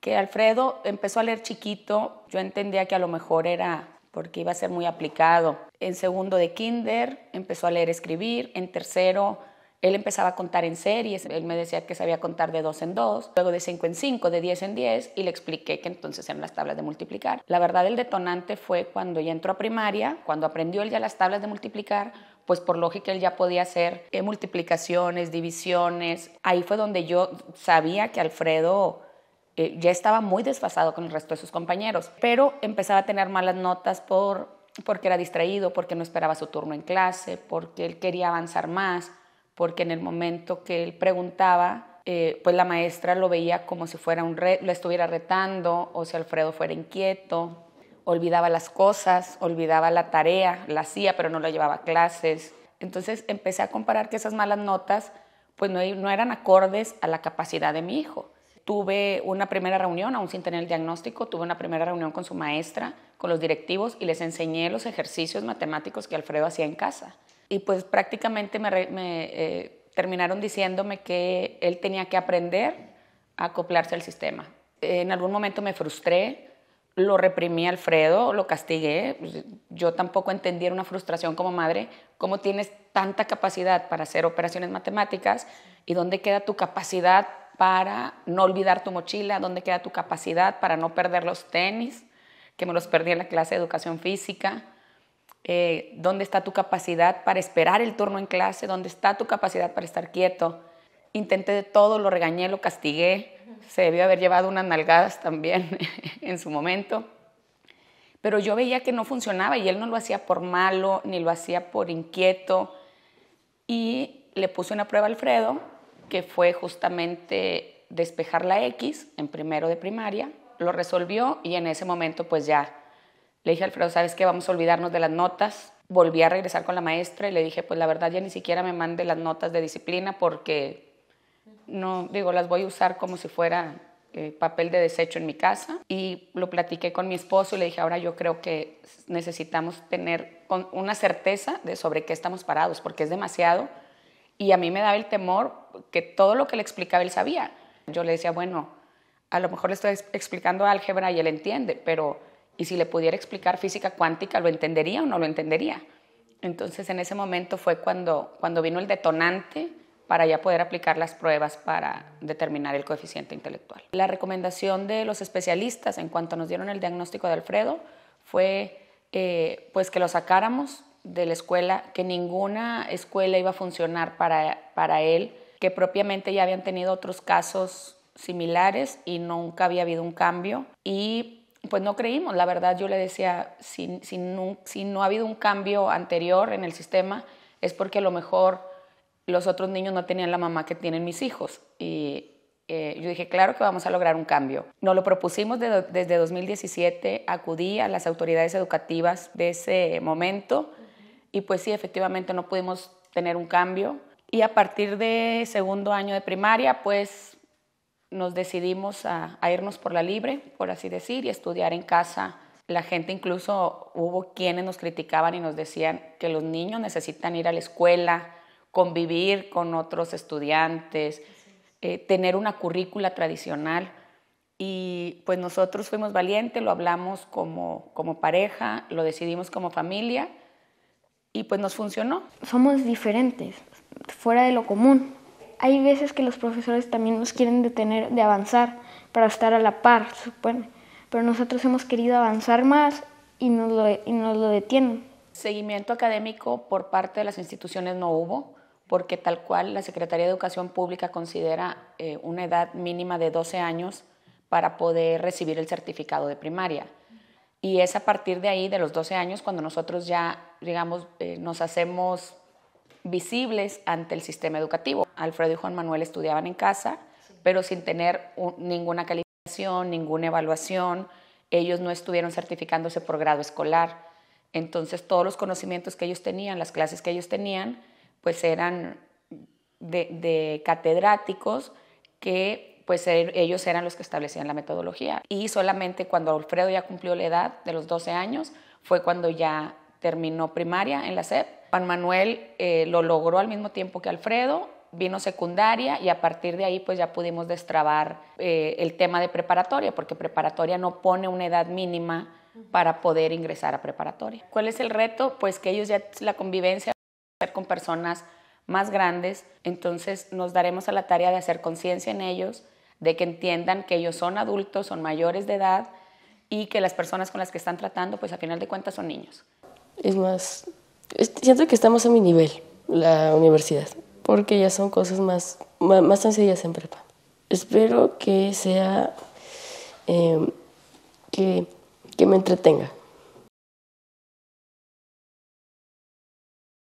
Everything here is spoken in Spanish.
que Alfredo empezó a leer chiquito, yo entendía que a lo mejor era porque iba a ser muy aplicado. En segundo de kinder empezó a leer escribir, en tercero él empezaba a contar en series, él me decía que sabía contar de dos en dos, luego de cinco en cinco, de diez en diez, y le expliqué que entonces eran las tablas de multiplicar. La verdad, el detonante fue cuando ya entró a primaria, cuando aprendió él ya las tablas de multiplicar, pues por lógica él ya podía hacer eh, multiplicaciones, divisiones. Ahí fue donde yo sabía que Alfredo eh, ya estaba muy desfasado con el resto de sus compañeros, pero empezaba a tener malas notas porque era distraído, porque no esperaba su turno en clase, porque él quería avanzar más, porque en el momento que él preguntaba, eh, pues la maestra lo veía como si fuera un lo estuviera retando o si Alfredo fuera inquieto, olvidaba las cosas, olvidaba la tarea, la hacía pero no la llevaba a clases. Entonces empecé a comparar que esas malas notas pues no eran acordes a la capacidad de mi hijo tuve una primera reunión, aún sin tener el diagnóstico, tuve una primera reunión con su maestra, con los directivos y les enseñé los ejercicios matemáticos que Alfredo hacía en casa. Y pues prácticamente me, eh, terminaron diciéndome que él tenía que aprender a acoplarse al sistema. En algún momento me frustré, lo reprimí Alfredo, lo castigué. Pues, yo tampoco entendía una frustración como madre. ¿Cómo tienes tanta capacidad para hacer operaciones matemáticas? ¿Y dónde queda tu capacidad para no olvidar tu mochila? ¿Dónde queda tu capacidad para no perder los tenis? Que me los perdí en la clase de educación física. Eh, ¿Dónde está tu capacidad para esperar el turno en clase? ¿Dónde está tu capacidad para estar quieto? Intenté de todo, lo regañé, lo castigué se debió haber llevado unas nalgadas también en su momento. Pero yo veía que no funcionaba y él no lo hacía por malo, ni lo hacía por inquieto. Y le puse una prueba a Alfredo, que fue justamente despejar la X en primero de primaria. Lo resolvió y en ese momento pues ya le dije a Alfredo, ¿sabes qué? Vamos a olvidarnos de las notas. Volví a regresar con la maestra y le dije, pues la verdad ya ni siquiera me mande las notas de disciplina porque no, digo, las voy a usar como si fuera eh, papel de desecho en mi casa. Y lo platiqué con mi esposo y le dije, ahora yo creo que necesitamos tener una certeza de sobre qué estamos parados, porque es demasiado. Y a mí me daba el temor que todo lo que le explicaba él sabía. Yo le decía, bueno, a lo mejor le estoy explicando álgebra y él entiende, pero ¿y si le pudiera explicar física cuántica, lo entendería o no lo entendería? Entonces en ese momento fue cuando, cuando vino el detonante para ya poder aplicar las pruebas para determinar el coeficiente intelectual. La recomendación de los especialistas en cuanto nos dieron el diagnóstico de Alfredo fue eh, pues que lo sacáramos de la escuela, que ninguna escuela iba a funcionar para, para él, que propiamente ya habían tenido otros casos similares y nunca había habido un cambio y pues no creímos, la verdad yo le decía, si, no, si no ha habido un cambio anterior en el sistema es porque a lo mejor los otros niños no tenían la mamá que tienen mis hijos. Y eh, yo dije, claro que vamos a lograr un cambio. Nos lo propusimos desde 2017, acudí a las autoridades educativas de ese momento y pues sí, efectivamente no pudimos tener un cambio. Y a partir de segundo año de primaria, pues nos decidimos a, a irnos por la libre, por así decir, y estudiar en casa la gente incluso hubo quienes nos criticaban y nos decían que los niños necesitan ir a la escuela, convivir con otros estudiantes, eh, tener una currícula tradicional. Y pues nosotros fuimos valientes, lo hablamos como, pareja, lo decidimos como familia y pues nos funcionó. Somos diferentes, fuera de lo común. Hay veces que los profesores también nos quieren detener de avanzar para estar a la par, supone. Pero nosotros hemos querido avanzar más y nos lo detienen. Seguimiento académico por parte de las instituciones no hubo porque tal cual la Secretaría de Educación Pública considera eh, una edad mínima de 12 años para poder recibir el certificado de primaria. Y es a partir de ahí, de los 12 años, cuando nosotros ya, digamos, eh, nos hacemos visibles ante el sistema educativo. Alfredo y Juan Manuel estudiaban en casa, pero sin tener ninguna calificación, ninguna evaluación. Ellos no estuvieron certificándose por grado escolar. Entonces, todos los conocimientos que ellos tenían, las clases que ellos tenían, pues eran de, catedráticos que pues er, ellos eran los que establecían la metodología. Y solamente cuando Alfredo ya cumplió la edad de los 12 años fue cuando ya terminó primaria en la SEP. Juan Manuel eh, lo logró al mismo tiempo que Alfredo, vino secundaria y a partir de ahí pues ya pudimos destrabar eh, el tema de preparatoria, porque preparatoria no pone una edad mínima para poder ingresar a preparatoria. ¿Cuál es el reto? Pues que ellos ya la convivencia con personas más grandes, entonces nos daremos a la tarea de hacer conciencia en ellos, de que entiendan que ellos son adultos, son mayores de edad y que las personas con las que están tratando, pues a final de cuentas son niños. Es más, siento que estamos a mi nivel, la universidad, porque ya son cosas más, más, sencillas en prepa. Espero que sea, em, que, que me entretenga,